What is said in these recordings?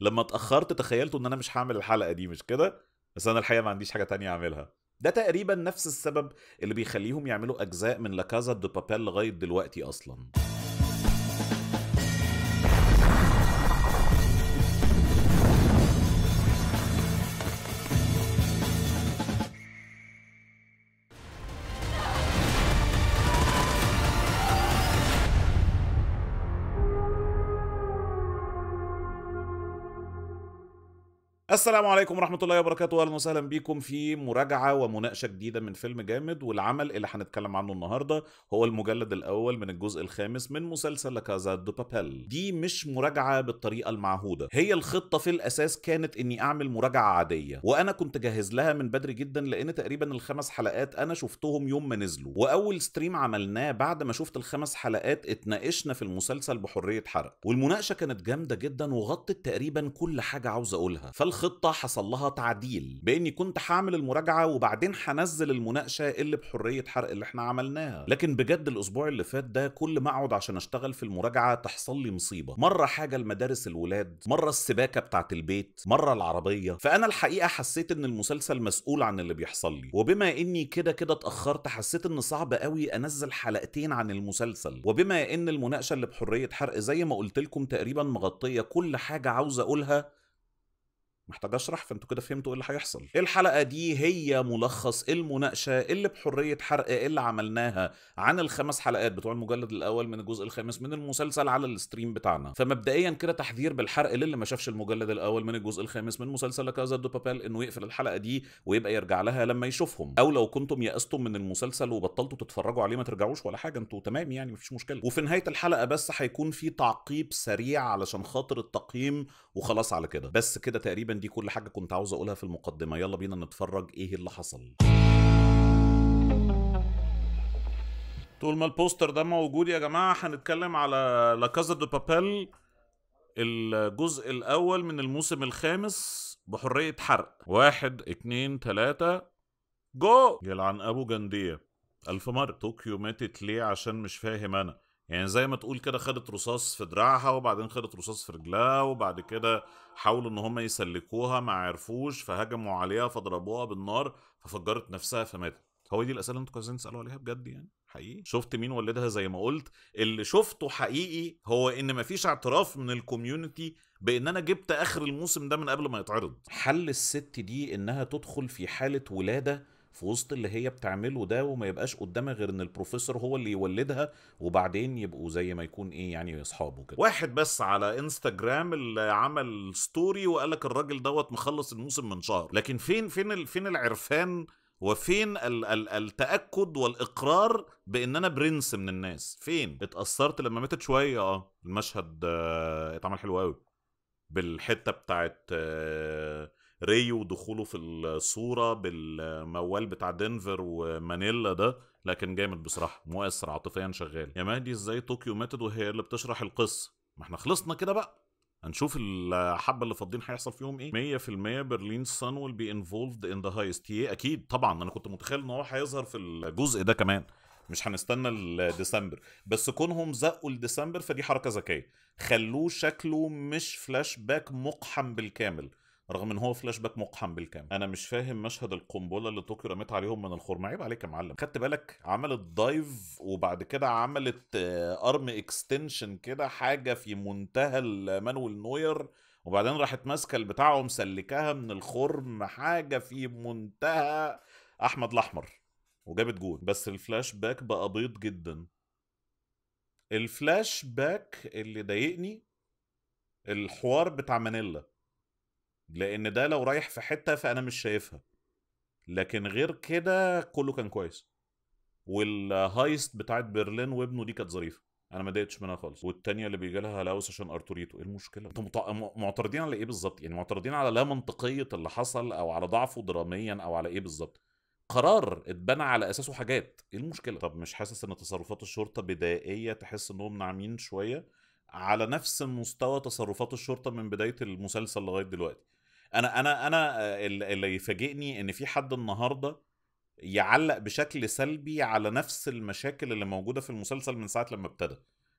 لما اتاخرت تخيلت ان انا مش هعمل الحلقه دي مش كده بس انا الحقيقه ما عنديش حاجه تانية اعملها ده تقريبا نفس السبب اللي بيخليهم يعملوا اجزاء من لاكازا دو بابيل لغايه دلوقتي اصلا السلام عليكم ورحمة الله وبركاته أهلا وسهلا بيكم في مراجعة ومناقشة جديدة من فيلم جامد والعمل اللي هنتكلم عنه النهاردة هو المجلد الأول من الجزء الخامس من مسلسل كازا دو بابيل دي مش مراجعة بالطريقة المعهودة هي الخطة في الأساس كانت إني أعمل مراجعة عادية وأنا كنت جاهز لها من بدري جدا لأن تقريبا الخمس حلقات أنا شفتهم يوم ما نزلوا وأول ستريم عملناه بعد ما شفت الخمس حلقات اتناقشنا في المسلسل بحرية حرق والمناقشة كانت جامدة جدا وغطت تقريبا كل حاجة عاوز أقولها فالخطة الخطه حصل لها تعديل باني كنت هعمل المراجعه وبعدين هنزل المناقشه اللي بحريه حرق اللي احنا عملناها لكن بجد الاسبوع اللي فات ده كل ما اقعد عشان اشتغل في المراجعه تحصل لي مصيبه مره حاجه لمدارس الولاد مره السباكه بتاعت البيت مره العربيه فانا الحقيقه حسيت ان المسلسل مسؤول عن اللي بيحصل لي وبما اني كده كده اتاخرت حسيت ان صعب قوي انزل حلقتين عن المسلسل وبما ان المناقشه اللي بحريه حرق زي ما قلت لكم تقريبا مغطيه كل حاجه عاوز اقولها محتاج اشرح فانتوا كده فهمتوا ايه اللي هيحصل الحلقه دي هي ملخص المناقشه اللي بحريه حرق اللي عملناها عن الخمس حلقات بتوع المجلد الاول من الجزء الخامس من المسلسل على الستريم بتاعنا فمبدئيا كده تحذير بالحرق للي ما شافش المجلد الاول من الجزء الخامس من مسلسل كازا دو بابال انه يقفل الحلقه دي ويبقى يرجع لها لما يشوفهم او لو كنتم يأستم من المسلسل وبطلتوا تتفرجوا عليه ما ترجعوش ولا حاجه انتوا تمام يعني مفيش مشكله وفي نهايه الحلقه بس هيكون في تعقيب سريع علشان خاطر التقييم وخلاص على كده بس كده تقريبا دي كل حاجه كنت عاوز اقولها في المقدمه يلا بينا نتفرج ايه اللي حصل طول ما البوستر ده موجود يا جماعه هنتكلم على لا كازا دو بابيل الجزء الاول من الموسم الخامس بحريه حرق واحد اتنين تلاته جو يلعن ابو جنديه الف مره طوكيو ماتت ليه عشان مش فاهم انا يعني زي ما تقول كده خدت رصاص في دراعها وبعدين خدت رصاص في رجلها وبعد كده حاولوا ان هم يسلكوها ما عرفوش فهجموا عليها فضربوها بالنار ففجرت نفسها فماتت هو دي الاسئله اللي انتوا عايزين تسالوا عليها بجد يعني حقيقي شفت مين ولدها زي ما قلت اللي شفته حقيقي هو ان مفيش اعتراف من الكوميونتي بان انا جبت اخر الموسم ده من قبل ما يتعرض حل الست دي انها تدخل في حاله ولاده في وسط اللي هي بتعمله ده وما يبقاش قدامها غير ان البروفيسور هو اللي يولدها وبعدين يبقوا زي ما يكون ايه يعني اصحابه كده واحد بس على انستجرام اللي عمل ستوري وقال لك الراجل دوت مخلص الموسم من شهر لكن فين فين فين العرفان وفين ال ال التاكد والاقرار بان انا برنس من الناس فين اتاثرت لما ماتت شويه اه المشهد آه، اتعمل حلو قوي بالحته بتاعت آه ري ودخوله في الصوره بالموال بتاع دنفر ومانيلا ده لكن جامد بصراحه مؤثر عاطفيا شغال يا مهدي ازاي طوكيو ماتت وهي اللي بتشرح القصه ما احنا خلصنا كده بقى هنشوف الحبه اللي فاضيين هيحصل فيهم ايه 100% برلين سان ويل بي انفولفد ان ذا هايست هي اكيد طبعا انا كنت متخيل ان هو هيظهر في الجزء ده كمان مش هنستنى لديسمبر بس كونهم زقوا لديسمبر فدي حركه ذكيه خلوه شكله مش فلاش باك مقحم بالكامل رغم ان هو فلاش باك مقحم بالكامل انا مش فاهم مشهد القنبله اللي طوكيو رميت عليهم من الخرم عيب عليك يا معلم خدت بالك عملت دايف وبعد كده عملت ارم آه، اكستنشن كده حاجه في منتهى المانويل نوير وبعدين راحت ماسكه البتاع ومسلكاها من الخرم حاجه في منتهى احمد الاحمر وجابت جول بس الفلاش باك بقى بيض جدا الفلاش باك اللي ضايقني الحوار بتاع مانيلا لان ده لو رايح في حته فانا مش شايفها لكن غير كده كله كان كويس والهايست بتاعت برلين وابنه دي كانت ظريفه انا ما ضايقتش منها خالص والتانية اللي بيجي لها هلاوس عشان ارتوريتو ايه المشكله انتوا معترضين على ايه بالظبط يعني معترضين على لا منطقيه اللي حصل او على ضعفه دراميا او على ايه بالظبط قرار اتبنى على اساسه حاجات ايه المشكله طب مش حاسس ان تصرفات الشرطه بدائيه تحس انهم ناعمين شويه على نفس مستوى تصرفات الشرطه من بدايه المسلسل لغايه دلوقتي انا انا انا آه، اللي يفاجئني ان في حد النهارده يعلق بشكل سلبي على نفس المشاكل اللي موجوده في المسلسل من ساعه لما ابتدى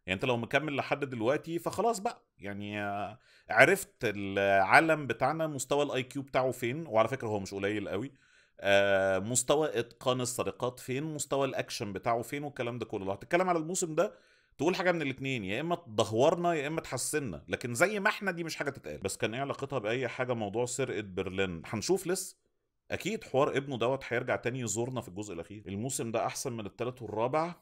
يعني انت لو مكمل لحد دلوقتي فخلاص بقى يعني آه، عرفت العالم بتاعنا مستوى الاي كيو بتاعه فين وعلى فكره هو مش قليل قوي آه، مستوى اتقان السرقات فين مستوى الاكشن بتاعه فين والكلام ده كله لو هتتكلم على الموسم ده تقول حاجه من الاثنين يا اما تدهورنا يا اما تحسنا لكن زي ما احنا دي مش حاجه تتقال بس كان ايه علاقتها باي حاجه موضوع سرقه برلين هنشوف لسه اكيد حوار ابنه دوت هيرجع تاني يزورنا في الجزء الاخير الموسم ده احسن من الثالث والرابع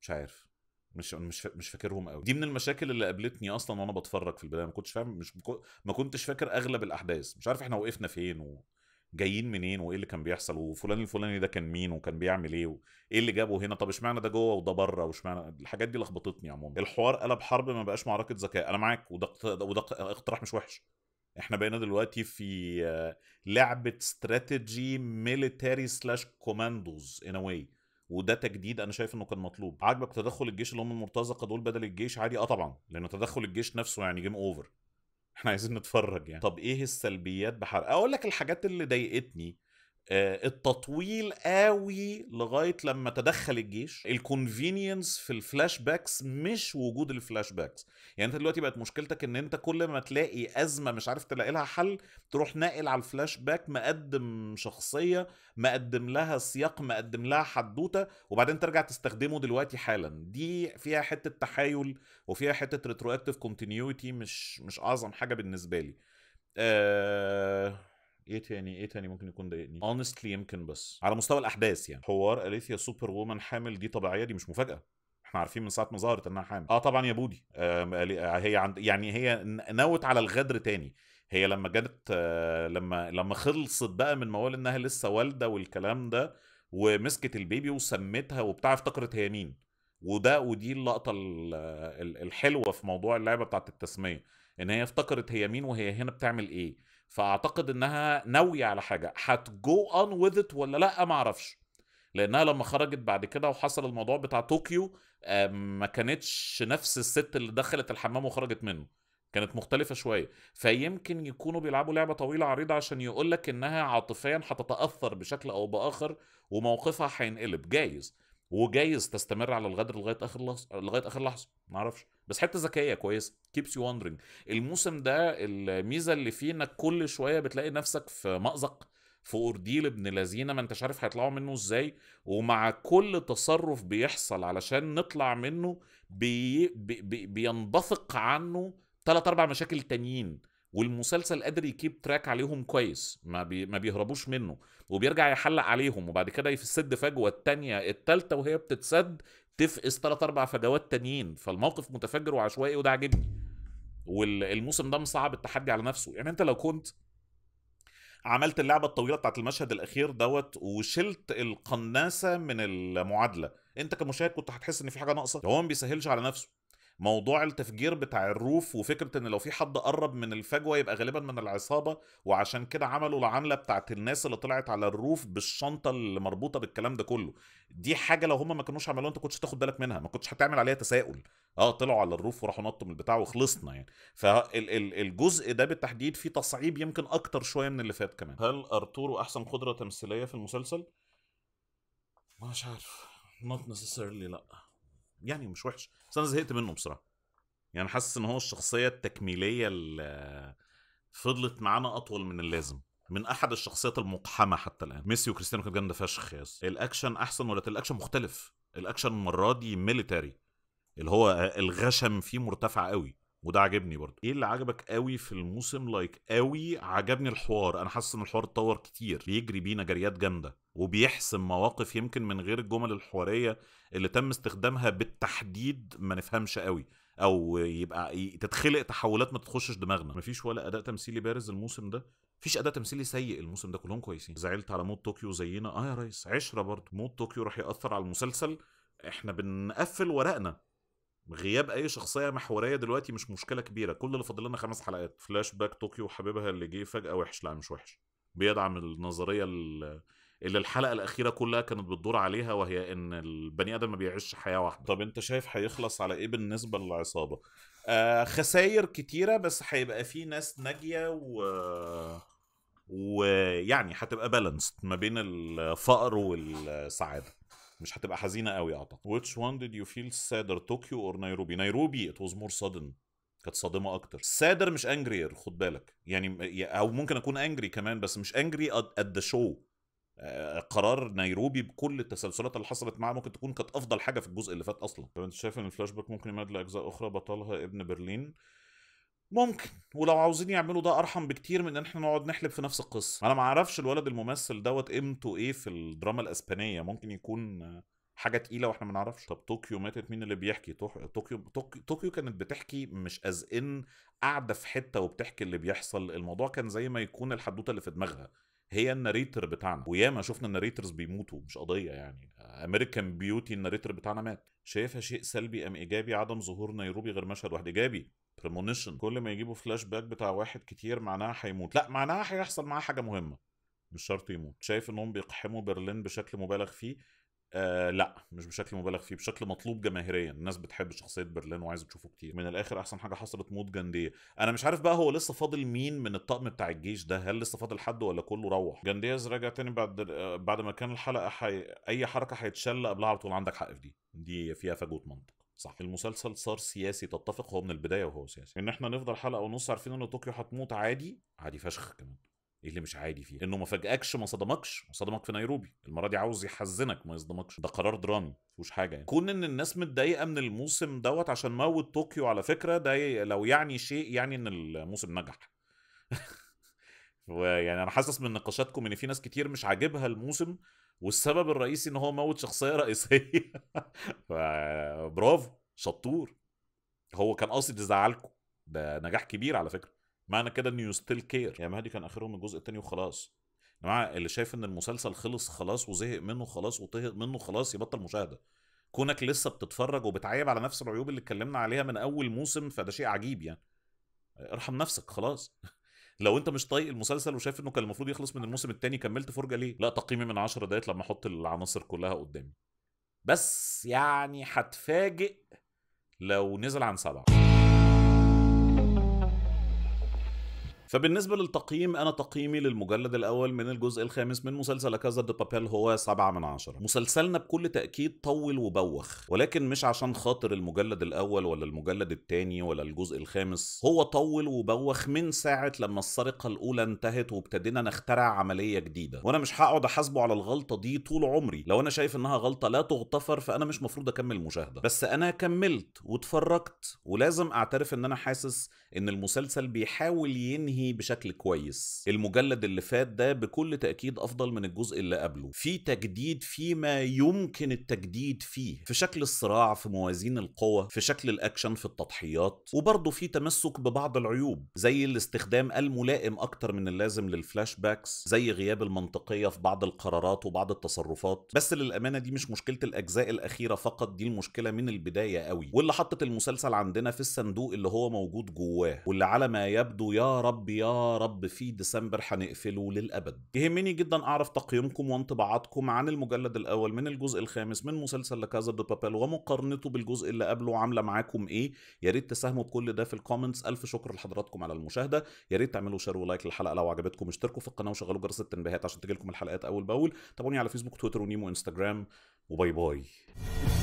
مش عارف مش مش مش فاكرهم قوي دي من المشاكل اللي قابلتني اصلا وانا بتفرج في البدايه ما كنتش فاهم مش ما كنتش فاكر اغلب الاحداث مش عارف احنا وقفنا فين و... جايين منين وايه اللي كان بيحصل وفلان الفلاني ده كان مين وكان بيعمل ايه وايه اللي جابه هنا طب اشمعنى ده جوه وده بره واشمعنى الحاجات دي لخبطتني عموما الحوار قلب حرب ما بقاش معركه ذكاء انا معاك وده وده اقتراح مش وحش احنا بقينا دلوقتي في لعبه استراتيجي ميليتري سلاش كوماندوز ان واي وده تجديد انا شايف انه كان مطلوب عاجبك تدخل الجيش اللي هم المرتزقه دول بدل الجيش عادي اه طبعا لان تدخل الجيش نفسه يعني جيم اوفر احنا عايزين نتفرج يعني طب ايه السلبيات بحرق اقول لك الحاجات اللي ضايقتني آه، التطويل قوي لغايه لما تدخل الجيش الكونفينينس في الفلاش باكس مش وجود الفلاش باكس يعني انت دلوقتي بقت مشكلتك ان انت كل ما تلاقي ازمه مش عارف تلاقي لها حل تروح ناقل على الفلاش باك مقدم شخصيه مقدم لها سياق مقدم لها حدوته وبعدين ترجع تستخدمه دلوقتي حالا دي فيها حته تحايل وفيها حته ريترو اكتف كونتينيوتي مش مش اعظم حاجه بالنسبه لي أه ايه تاني ايه تاني ممكن يكون ضايقني اونستلي يمكن بس على مستوى الاحداث يعني حوار اليثيا سوبر وومن حامل دي طبيعيه دي مش مفاجاه احنا عارفين من ساعه ما ظهرت انها حامل اه طبعا يا بودي آه هي عند يعني هي نوت على الغدر تاني هي لما جت آه لما لما خلصت بقى من موال انها لسه والده والكلام ده ومسكت البيبي وسمتها وبتاع افتكرت هي مين وده ودي اللقطه الحلوه في موضوع اللعبه بتاعت التسميه ان هي افتكرت هي مين وهي هنا بتعمل ايه فاعتقد انها ناويه على حاجه هتجو اون وذ ات ولا لا ما اعرفش لانها لما خرجت بعد كده وحصل الموضوع بتاع طوكيو آه، ما كانتش نفس الست اللي دخلت الحمام وخرجت منه كانت مختلفة شوية فيمكن يكونوا بيلعبوا لعبة طويلة عريضة عشان يقولك انها عاطفيا هتتأثر بشكل او باخر وموقفها هينقلب جايز وجايز تستمر على الغدر لغايه اخر لحظه لغايه اخر لحظه ما اعرفش بس حته ذكيه كويسه كيبس يو وندرينج الموسم ده الميزه اللي فيه انك كل شويه بتلاقي نفسك في مازق في اورديل ابن لذينه ما انتش عارف هيطلعوا منه ازاي ومع كل تصرف بيحصل علشان نطلع منه بي بي بي بينبثق عنه ثلاث اربع مشاكل تانيين والمسلسل قادر يكيب تراك عليهم كويس ما, بي ما بيهربوش منه وبيرجع يحلق عليهم وبعد كده السد فجوه الثانيه الثالثه وهي بتتسد تفقس ثلاث اربع فجوات تانيين فالموقف متفجر وعشوائي وده عاجبني والموسم ده مصعب التحدي على نفسه يعني انت لو كنت عملت اللعبه الطويله بتاعت المشهد الاخير دوت وشلت القناصه من المعادله انت كمشاهد كنت هتحس ان في حاجه ناقصه هو ما بيسهلش على نفسه موضوع التفجير بتاع الروف وفكره ان لو في حد قرب من الفجوه يبقى غالبا من العصابه وعشان كده عملوا العمله بتاعت الناس اللي طلعت على الروف بالشنطه اللي مربوطه بالكلام ده كله دي حاجه لو هما ما كانوش عملوها انت كنتش تاخد بالك منها ما كنتش هتعمل عليها تساؤل اه طلعوا على الروف وراحوا نطوا من البتاع وخلصنا يعني فالجزء ده بالتحديد فيه تصعيب يمكن اكتر شويه من اللي فات كمان هل ارتورو احسن قدره تمثيليه في المسلسل مش عارف not necessarily لا يعني مش وحش بس انا زهقت منه بصراحه يعني حاسس ان هو الشخصيه التكميليه اللي فضلت معانا اطول من اللازم من احد الشخصيات المقحمه حتى الان ميسي وكريستيانو كانت جامده فشخ ياس الاكشن احسن ولا الاكشن مختلف الاكشن المره دي ميليتاري اللي هو الغشم فيه مرتفع قوي وده عاجبني برضه ايه اللي عجبك قوي في الموسم لايك like قوي عجبني الحوار انا حاسس ان الحوار اتطور كتير بيجري بينا جريات جامده وبيحسم مواقف يمكن من غير الجمل الحواريه اللي تم استخدامها بالتحديد ما نفهمش قوي او يبقى تتخلق تحولات ما تخشش دماغنا مفيش ولا اداء تمثيلي بارز الموسم ده مفيش اداء تمثيلي سيء الموسم ده كلهم كويسين زعلت على موت طوكيو زينا اه يا ريس عشره برضه موت طوكيو راح ياثر على المسلسل احنا بنقفل ورقنا غياب اي شخصيه محوريه دلوقتي مش مشكله كبيره كل اللي فاضل لنا خمس حلقات فلاش باك طوكيو حبيبها اللي جه فجاه وحش لا مش وحش بيدعم النظريه اللي الحلقه الاخيره كلها كانت بتدور عليها وهي ان البني ادم ما بيعيش حياه واحده طب انت شايف هيخلص على ايه بالنسبه للعصابه آه خساير كتيره بس هيبقى في ناس ناجيه و ويعني هتبقى بالانس ما بين الفقر والسعاده مش هتبقى حزينه قوي اعتقد which one did you feel sadder طوكيو or نيروبي نيروبي it was more sudden كانت صادمه اكتر سادر مش انجرير خد بالك يعني او ممكن اكون انجري كمان بس مش انجري ات ذا شو قرار نيروبي بكل التسلسلات اللي حصلت معاه ممكن تكون كانت افضل حاجه في الجزء اللي فات اصلا طب انت شايف ان الفلاش باك ممكن يمد لاجزاء اخرى بطلها ابن برلين ممكن ولو عاوزين يعملوا ده ارحم بكتير من ان احنا نقعد نحلب في نفس القصه انا ما اعرفش الولد الممثل دوت قيمته ايه في الدراما الاسبانيه ممكن يكون حاجه تقيله واحنا ما نعرفش طب طوكيو ماتت مين اللي بيحكي طوكيو طوكيو كانت بتحكي مش از ان قاعده في حته وبتحكي اللي بيحصل الموضوع كان زي ما يكون الحدوته اللي في دماغها هي الناريتر بتاعنا وياما شفنا الناريترز بيموتوا مش قضيه يعني امريكان بيوتي الناريتر بتاعنا مات شايفها شيء سلبي ام ايجابي عدم ظهور نيروبي غير مشهد واحد ايجابي بريمونيشن كل ما يجيبوا فلاش باك بتاع واحد كتير معناها هيموت لا معناها هيحصل معاه حاجه مهمه مش شرط يموت شايف انهم بيقحموا برلين بشكل مبالغ فيه آه لا مش بشكل مبالغ فيه بشكل مطلوب جماهيريا الناس بتحب شخصيه برلين وعايزه تشوفه كتير من الاخر احسن حاجه حصلت موت جنديه انا مش عارف بقى هو لسه فاضل مين من الطقم بتاع الجيش ده هل لسه فاضل حد ولا كله روح جندياز راجع تاني بعد بعد ما كان الحلقه حي... اي حركه هيتشل قبلها على طول عندك حق في دي دي فيها فجوه منطق صح المسلسل صار سياسي تتفق هو من البدايه وهو سياسي ان احنا نفضل حلقه ونص عارفين ان طوكيو هتموت عادي عادي فشخ كمان ايه اللي مش عادي فيه انه ما فاجئكش ما صدمكش ما صدمك في نيروبي المره دي عاوز يحزنك ما يصدمكش ده قرار درامي فيهوش حاجه يعني كون ان الناس متضايقه من الموسم دوت عشان موت طوكيو على فكره ده لو يعني شيء يعني ان الموسم نجح ويعني انا حاسس من نقاشاتكم ان في ناس كتير مش عاجبها الموسم والسبب الرئيسي ان هو موت شخصيه رئيسيه برافو شطور هو كان قاصد يزعلكم ده نجاح كبير على فكره معنى كده ان يو ستيل كير يا مهدي كان اخرهم الجزء الثاني وخلاص يا جماعه اللي شايف ان المسلسل خلص خلاص وزهق منه خلاص وطهق منه خلاص يبطل مشاهده كونك لسه بتتفرج وبتعيب على نفس العيوب اللي اتكلمنا عليها من اول موسم فده شيء عجيب يعني ارحم نفسك خلاص لو انت مش طايق المسلسل وشايف انه كان المفروض يخلص من الموسم الثاني كملت فرجه ليه لا تقييمي من 10 دقايق لما احط العناصر كلها قدامي بس يعني هتفاجئ لو نزل عن سبعه فبالنسبه للتقييم انا تقييمي للمجلد الاول من الجزء الخامس من مسلسل كازا دي بابيل هو 7 من عشرة مسلسلنا بكل تاكيد طول وبوخ ولكن مش عشان خاطر المجلد الاول ولا المجلد الثاني ولا الجزء الخامس هو طول وبوخ من ساعه لما السرقه الاولى انتهت وابتدينا نخترع عمليه جديده وانا مش هقعد احاسبه على الغلطه دي طول عمري لو انا شايف انها غلطه لا تغتفر فانا مش مفروض اكمل مشاهده بس انا كملت واتفرجت ولازم اعترف ان انا حاسس ان المسلسل بيحاول ينهي منهي بشكل كويس المجلد اللي فات ده بكل تأكيد أفضل من الجزء اللي قبله في تجديد فيما يمكن التجديد فيه في شكل الصراع في موازين القوة في شكل الأكشن في التضحيات وبرضه في تمسك ببعض العيوب زي الاستخدام الملائم أكتر من اللازم للفلاش باكس زي غياب المنطقية في بعض القرارات وبعض التصرفات بس للأمانة دي مش مشكلة الأجزاء الأخيرة فقط دي المشكلة من البداية قوي واللي حطت المسلسل عندنا في الصندوق اللي هو موجود جواه واللي على ما يبدو يا رب يا رب في ديسمبر هنقفله للأبد يهمني جدا أعرف تقييمكم وانطباعاتكم عن المجلد الأول من الجزء الخامس من مسلسل لكازا دي بابيل ومقارنته بالجزء اللي قبله عاملة معاكم إيه يا ريت تساهموا بكل ده في الكومنتس ألف شكر لحضراتكم على المشاهدة يا ريت تعملوا شير ولايك للحلقة لو عجبتكم اشتركوا في القناة وشغلوا جرس التنبيهات عشان تجيلكم الحلقات أول بأول تابعوني على فيسبوك تويتر ونيمو انستغرام وباي باي